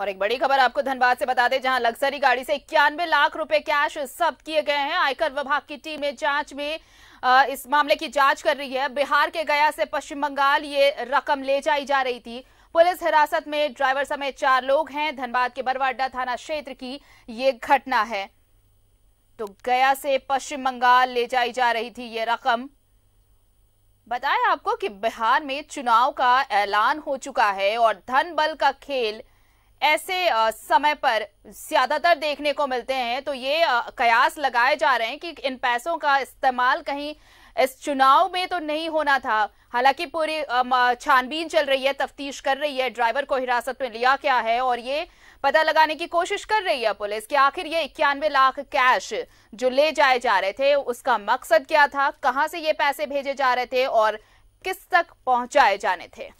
और एक बड़ी खबर आपको धनबाद से बता दें जहां लग्जरी गाड़ी से इक्यानवे लाख रुपए कैश जब्त किए गए हैं आयकर विभाग की टीम जांच में इस मामले की जांच कर रही है बिहार के गया से पश्चिम बंगाल ये रकम ले जाई जा रही थी पुलिस हिरासत में ड्राइवर समेत चार लोग हैं धनबाद के बरवाडा थाना क्षेत्र की ये घटना है तो गया से पश्चिम बंगाल ले जाई जा रही थी ये रकम बताया आपको कि बिहार में चुनाव का ऐलान हो चुका है और धन बल का खेल ऐसे समय पर ज्यादातर देखने को मिलते हैं तो ये कयास लगाए जा रहे हैं कि इन पैसों का इस्तेमाल कहीं इस चुनाव में तो नहीं होना था हालांकि पूरी छानबीन चल रही है तफ्तीश कर रही है ड्राइवर को हिरासत में लिया क्या है और ये पता लगाने की कोशिश कर रही है पुलिस कि आखिर ये इक्यानवे लाख कैश जो ले जाए जा रहे थे उसका मकसद क्या था कहां से ये पैसे भेजे जा रहे थे और किस तक पहुंचाए जाने थे